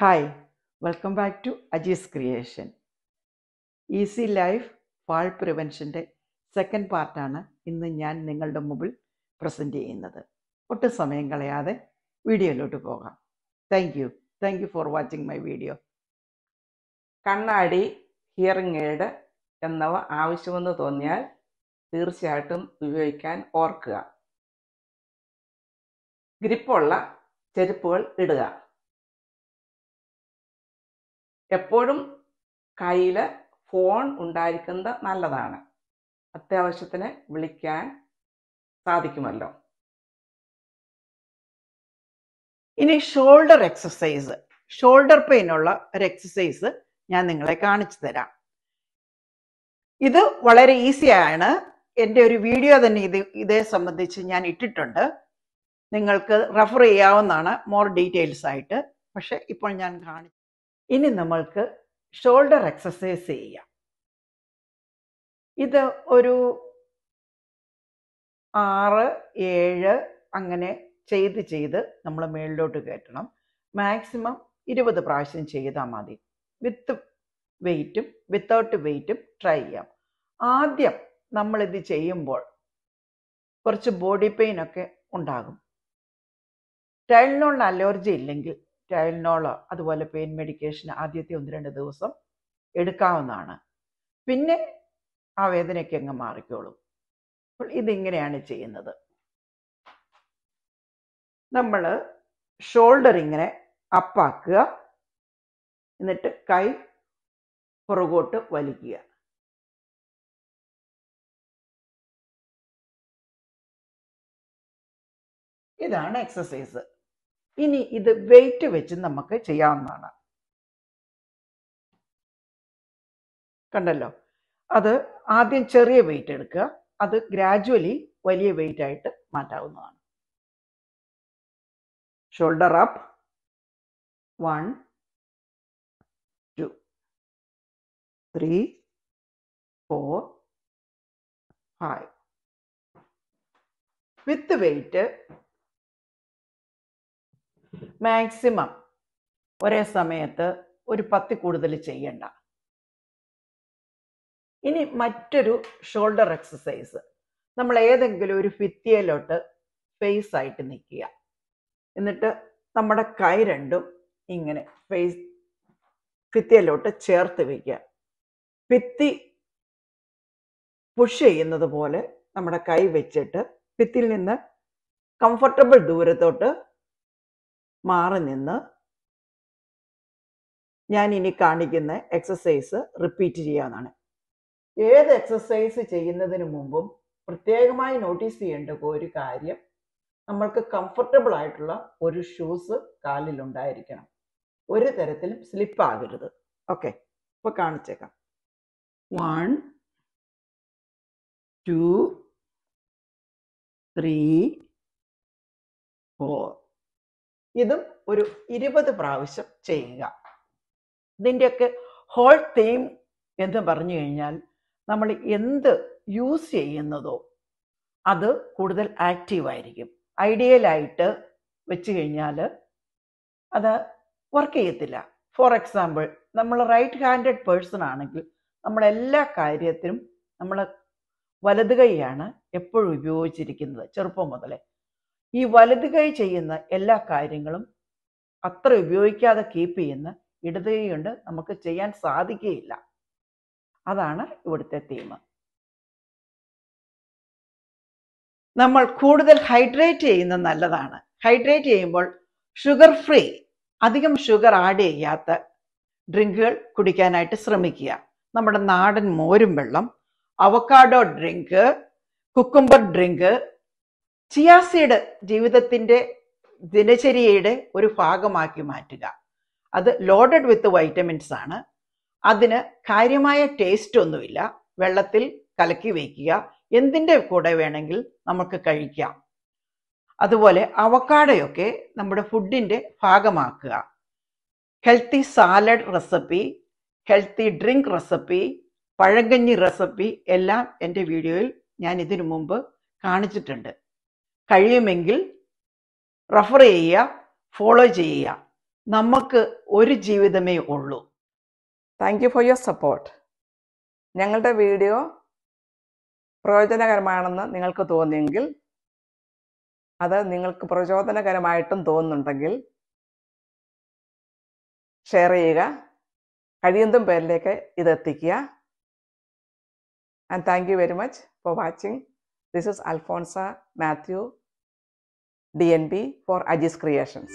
Hi welcome back to അജീസ് creation easy life fall പ്രിവെൻഷൻ്റെ second പാർട്ടാണ് ഇന്ന് ഞാൻ നിങ്ങളുടെ മുമ്പിൽ പ്രസൻറ്റ് ചെയ്യുന്നത് ഒട്ടും സമയം കളയാതെ വീഡിയോയിലോട്ട് പോകാം thank you thank you for watching my video കണ്ണാടി ഹിയറിംഗ് എയ്ഡ് എന്നിവ ആവശ്യമെന്ന് തോന്നിയാൽ തീർച്ചയായിട്ടും ഉപയോഗിക്കാൻ ഓർക്കുക ഗ്രിപ്പുള്ള ചെരുപ്പുകൾ ഇടുക എപ്പോഴും കയ്യിൽ ഫോൺ ഉണ്ടായിരിക്കുന്നത് നല്ലതാണ് അത്യാവശ്യത്തിന് വിളിക്കാൻ സാധിക്കുമല്ലോ ഇനി ഷോൾഡർ എക്സസൈസ് ഷോൾഡർ പെയിനുള്ള ഒരു എക്സസൈസ് ഞാൻ നിങ്ങളെ കാണിച്ചു തരാം ഇത് വളരെ ഈസിയാണ് എൻ്റെ ഒരു വീഡിയോ തന്നെ ഇത് ഇതേ സംബന്ധിച്ച് ഞാൻ ഇട്ടിട്ടുണ്ട് നിങ്ങൾക്ക് റെഫർ ചെയ്യാവുന്നതാണ് മോർ ഡീറ്റെയിൽസ് ആയിട്ട് പക്ഷെ ഇപ്പോൾ ഞാൻ കാണിച്ചു ഇനി നമ്മൾക്ക് ഷോൾഡർ എക്സസൈസ് ചെയ്യാം ഇത് ഒരു ആറ് ഏഴ് അങ്ങനെ ചെയ്ത് ചെയ്ത് നമ്മൾ മേളിലോട്ട് കയറ്റണം മാക്സിമം ഇരുപത് പ്രാവശ്യം ചെയ്താൽ മതി വിത്ത് വെയിറ്റും വിത്തൗട്ട് വെയിറ്റും ട്രൈ ചെയ്യാം ആദ്യം നമ്മളിത് ചെയ്യുമ്പോൾ കുറച്ച് ബോഡി പെയിൻ ഒക്കെ ഉണ്ടാകും ടൈലിനോളിന് അലർജി ഇല്ലെങ്കിൽ ടൈലിനോള് അതുപോലെ പെയിൻ മെഡിക്കേഷൻ ആദ്യത്തെ ഒന്ന് രണ്ട് ദിവസം എടുക്കാവുന്നതാണ് പിന്നെ ആ വേദനയ്ക്ക് അങ്ങ് മാറിക്കോളും അപ്പോൾ ഇതിങ്ങനെയാണ് ചെയ്യുന്നത് നമ്മൾ ഷോൾഡർ ഇങ്ങനെ അപ്പാക്കുക എന്നിട്ട് കൈ പുറകോട്ട് വലിക്കുക ഇതാണ് എക്സസൈസ് ഇനി ഇത് വെയിറ്റ് വെച്ച് നമുക്ക് ചെയ്യാവുന്നതാണ് കണ്ടല്ലോ അത് ആദ്യം ചെറിയ വെയിറ്റ് എടുക്കുക അത് ഗ്രാജുവലി വലിയ വെയിറ്റ് ആയിട്ട് മാറ്റാവുന്നതാണ് shoulder up one two three four five with weight maximum ഒരേ സമയത്ത് ഒരു പത്തി കൂടുതൽ ചെയ്യണ്ട ഇനി മറ്റൊരു ഷോൾഡർ എക്സസൈസ് നമ്മൾ ഏതെങ്കിലും ഒരു ഫിത്തിയയിലോട്ട് ഫേസ് ആയിട്ട് നിൽക്കുക എന്നിട്ട് നമ്മുടെ കൈ രണ്ടും ഇങ്ങനെ ഫേസ് ഫിത്തിയയിലോട്ട് ചേർത്ത് വയ്ക്കുക ഫിത്തി പുഷ് ചെയ്യുന്നത് പോലെ നമ്മുടെ കൈ വെച്ചിട്ട് ഭിത്തിയിൽ നിന്ന് കംഫർട്ടബിൾ ദൂരത്തോട്ട് മാറി നിന്ന് ഞാൻ ഇനി കാണിക്കുന്ന എക്സസൈസ് റിപ്പീറ്റ് ചെയ്യാവുന്നതാണ് ഏത് എക്സസൈസ് ചെയ്യുന്നതിന് മുമ്പും പ്രത്യേകമായി നോട്ടീസ് ചെയ്യേണ്ട ഒരു കാര്യം നമ്മൾക്ക് കംഫർട്ടബിൾ ആയിട്ടുള്ള ഒരു ഷൂസ് കാലിലുണ്ടായിരിക്കണം ഒരു തരത്തിലും സ്ലിപ്പാകരുത് ഓക്കെ ഇപ്പൊ കാണിച്ചേക്കാം വൺ ടു ത്രീ ഫോർ ഇതും ഒരു ഇരുപത് പ്രാവശ്യം ചെയ്യുക ഇതിൻ്റെയൊക്കെ ഹോൾ തീം എന്ന് പറഞ്ഞു കഴിഞ്ഞാൽ നമ്മൾ എന്ത് യൂസ് ചെയ്യുന്നതോ അത് കൂടുതൽ ആക്റ്റീവായിരിക്കും ഐഡിയലായിട്ട് വെച്ച് കഴിഞ്ഞാൽ അത് വർക്ക് ചെയ്യത്തില്ല ഫോർ എക്സാമ്പിൾ നമ്മൾ റൈറ്റ് ഹാൻഡഡ് പേഴ്സൺ ആണെങ്കിൽ നമ്മളെല്ലാ കാര്യത്തിനും നമ്മൾ വലത് കൈയാണ് എപ്പോഴും ഉപയോഗിച്ചിരിക്കുന്നത് ചെറുപ്പം മുതലേ ഈ വലത് കൈ ചെയ്യുന്ന എല്ലാ കാര്യങ്ങളും അത്ര ഉപയോഗിക്കാതെ കീപ്പ് ചെയ്യുന്ന ഇടത് കൈ കൊണ്ട് നമുക്ക് ചെയ്യാൻ സാധിക്കുകയില്ല അതാണ് ഇവിടുത്തെ തീം നമ്മൾ കൂടുതൽ ഹൈഡ്രേറ്റ് ചെയ്യുന്നത് നല്ലതാണ് ഹൈഡ്രേറ്റ് ചെയ്യുമ്പോൾ ഷുഗർ ഫ്രീ അധികം ഷുഗർ ആഡ് ചെയ്യാത്ത ഡ്രിങ്കുകൾ കുടിക്കാനായിട്ട് ശ്രമിക്കുക നമ്മുടെ നാടൻ മോരും വെള്ളം avocado drink cucumber drink chia seed ജീവിതത്തിൻ്റെ ദിനചര്യയുടെ ഒരു ഭാഗമാക്കി മാറ്റുക അത് ലോഡഡ് വിത്ത് വൈറ്റമിൻസ് ആണ് അതിന് കാര്യമായ ടേസ്റ്റ് ഒന്നുമില്ല വെള്ളത്തിൽ കലക്കി വയ്ക്കുക എന്തിൻ്റെ കൂടെ വേണമെങ്കിൽ നമുക്ക് കഴിക്കാം അതുപോലെ അവക്കാടയൊക്കെ നമ്മുടെ ഫുഡിൻ്റെ ഭാഗമാക്കുക healthy salad recipe healthy drink recipe പഴങ്കഞ്ഞി റെസിപ്പി എല്ലാം എൻ്റെ വീഡിയോയിൽ ഞാൻ ഇതിനു മുമ്പ് കാണിച്ചിട്ടുണ്ട് കഴിയുമെങ്കിൽ റഫർ ചെയ്യുക ഫോളോ ചെയ്യുക നമുക്ക് ഒരു ജീവിതമേ ഉള്ളൂ thank you for your support ഞങ്ങളുടെ വീഡിയോ പ്രയോജനകരമാണെന്ന് നിങ്ങൾക്ക് തോന്നിയെങ്കിൽ അത് നിങ്ങൾക്ക് പ്രചോദനകരമായിട്ടും തോന്നുന്നുണ്ടെങ്കിൽ ഷെയർ ചെയ്യുക കഴിയുന്നതും പേരിലേക്ക് ഇത് എത്തിക്കുക and thank you very much for watching This is Alfonsa Matthew DNB for Agis Creations.